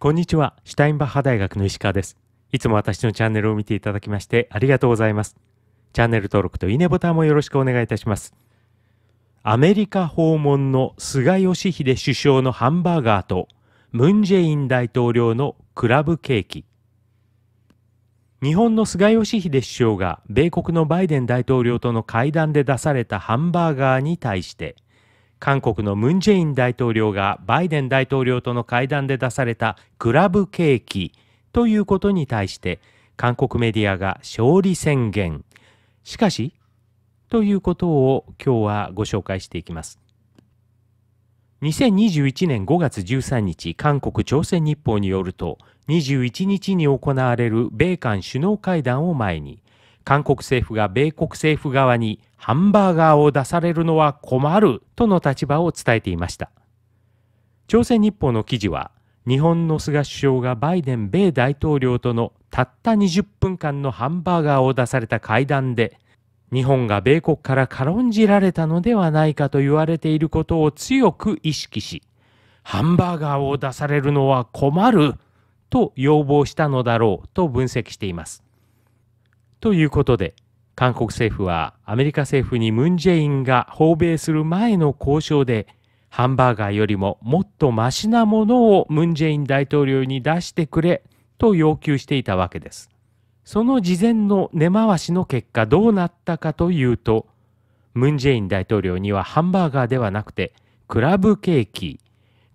こんにちは、シュタインバッハ大学の石川です。いつも私のチャンネルを見ていただきましてありがとうございます。チャンネル登録といいねボタンもよろしくお願いいたします。アメリカ訪問の菅義偉首相のハンバーガーとムン・ジェイン大統領のクラブケーキ。日本の菅義偉首相が米国のバイデン大統領との会談で出されたハンバーガーに対して、韓国のムン・ジェイン大統領がバイデン大統領との会談で出されたクラブケーキということに対して韓国メディアが勝利宣言しかしということを今日はご紹介していきます2021年5月13日韓国朝鮮日報によると21日に行われる米韓首脳会談を前に韓国政府が米国政府側にハンバーガーを出されるのは困るとの立場を伝えていました。朝鮮日報の記事は、日本の菅首相がバイデン米大統領とのたった20分間のハンバーガーを出された会談で、日本が米国から軽んじられたのではないかと言われていることを強く意識し、ハンバーガーを出されるのは困ると要望したのだろうと分析しています。ということで、韓国政府はアメリカ政府にムン・ジェインが訪米する前の交渉で、ハンバーガーよりももっとマシなものをムン・ジェイン大統領に出してくれと要求していたわけです。その事前の根回しの結果どうなったかというと、ムン・ジェイン大統領にはハンバーガーではなくて、クラブケーキ、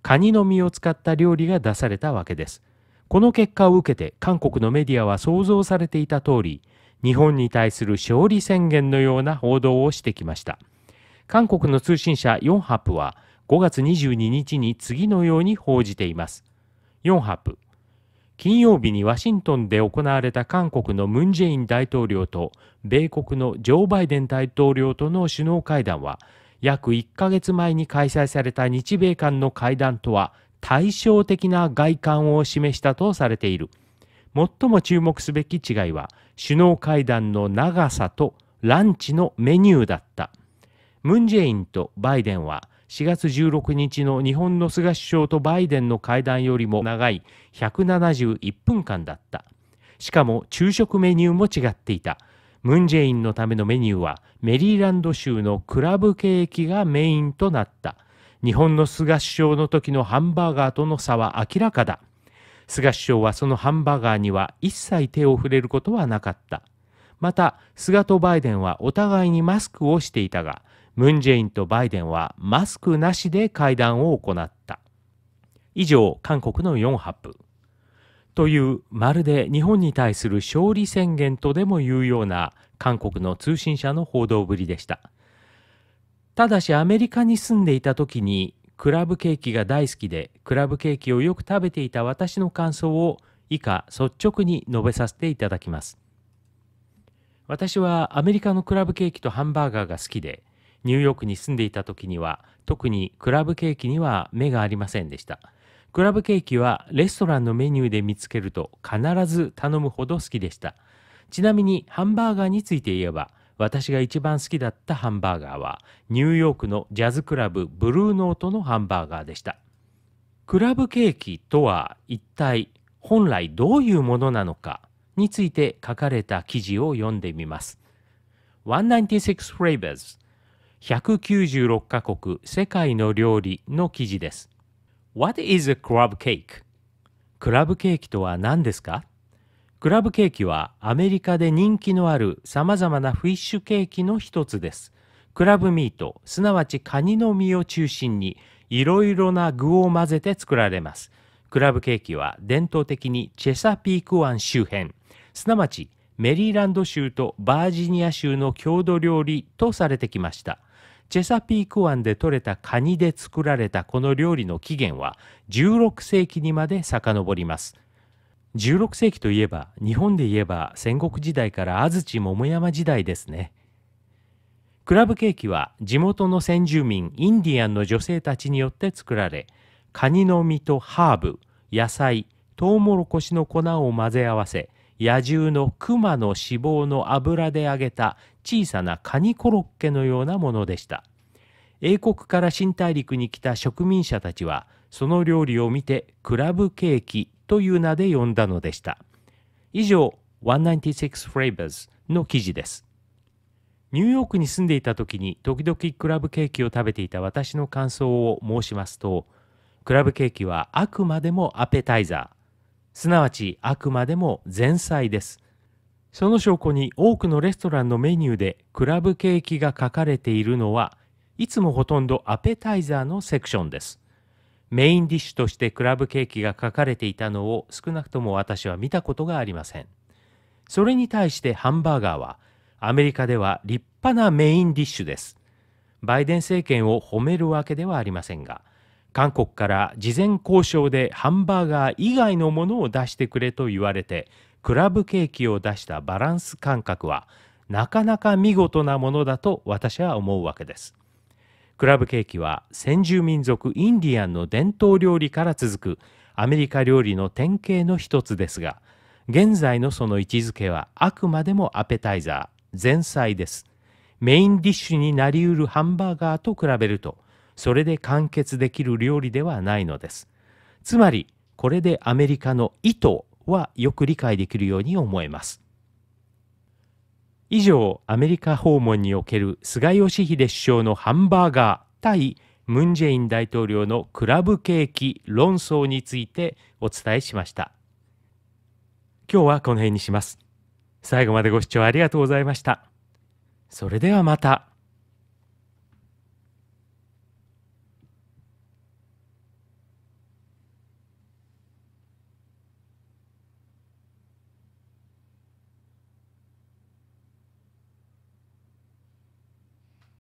カニの実を使った料理が出されたわけです。この結果を受けて韓国のメディアは想像されていた通り、日本に対する勝利宣言のような報道をしてきました韓国の通信社4ハプは5月22日に次のように報じています4ハプ金曜日にワシントンで行われた韓国のムン・ジェイン大統領と米国のジョー・バイデン大統領との首脳会談は約1ヶ月前に開催された日米間の会談とは対照的な外観を示したとされている。最も注目すべき違いは首脳会談の長さとランチのメニューだったムン・ジェインとバイデンは4月16日の日本の菅首相とバイデンの会談よりも長い171分間だったしかも昼食メニューも違っていたムン・ジェインのためのメニューはメリーランド州のクラブケーキがメインとなった日本の菅首相の時のハンバーガーとの差は明らかだ菅首相はそのハンバーガーには一切手を触れることはなかった。また、菅とバイデンはお互いにマスクをしていたが、ムン・ジェインとバイデンはマスクなしで会談を行った。以上、韓国の4発。という、まるで日本に対する勝利宣言とでも言うような韓国の通信社の報道ぶりでした。ただしアメリカに住んでいた時にクラブケーキが大好きでクラブケーキをよく食べていた私の感想を以下率直に述べさせていただきます私はアメリカのクラブケーキとハンバーガーが好きでニューヨークに住んでいた時には特にクラブケーキには目がありませんでしたクラブケーキはレストランのメニューで見つけると必ず頼むほど好きでしたちなみにハンバーガーについて言えば私が一番好きだったハンバーガーはニューヨークのジャズクラブブルーノートのハンバーガーでしたクラブケーキとは一体本来どういうものなのかについて書かれた記事を読んでみます196 flavors 196カ国世界の料理の記事です What is a club cake? クラブケーキとは何ですかクラブケーキはアメリカで人気のある様々なフィッシュケーキの一つです。クラブミート、すなわちカニの身を中心にいろいろな具を混ぜて作られます。クラブケーキは伝統的にチェサピーク湾周辺、すなわちメリーランド州とバージニア州の郷土料理とされてきました。チェサピーク湾で採れたカニで作られたこの料理の起源は16世紀にまで遡ります。16世紀といえば日本で言えば戦国時代から安土桃山時代ですねクラブケーキは地元の先住民インディアンの女性たちによって作られカニの実とハーブ野菜トウモロコシの粉を混ぜ合わせ野獣の熊の脂肪の油で揚げた小さなカニコロッケのようなものでした英国から新大陸に来た植民者たちはその料理を見てクラブケーキという名で呼んだのでした。以上、196 Flavors の記事です。ニューヨークに住んでいた時に時々クラブケーキを食べていた私の感想を申しますと、クラブケーキはあくまでもアペタイザー、すなわちあくまでも前菜です。その証拠に多くのレストランのメニューでクラブケーキが書かれているのは、いつもほとんどアペタイザーのセクションです。メインディッシュとしてクラブケーキが書かれていたのを少なくとも私は見たことがありません。それに対してハンバーガーはアメリカでは立派なメインディッシュです。バイデン政権を褒めるわけではありませんが、韓国から事前交渉でハンバーガー以外のものを出してくれと言われて、クラブケーキを出したバランス感覚は、なかなか見事なものだと私は思うわけです。クラブケーキは先住民族インディアンの伝統料理から続くアメリカ料理の典型の一つですが現在のその位置づけはあくまでもアペタイザー前菜ですメインディッシュになりうるハンバーガーと比べるとそれで完結できる料理ではないのですつまりこれでアメリカの意図はよく理解できるように思えます以上、アメリカ訪問における菅義偉首相のハンバーガー対ムン・ジェイン大統領のクラブケーキ論争についてお伝えしました。今日はこの辺にします。最後までご視聴ありがとうございました。それではまた。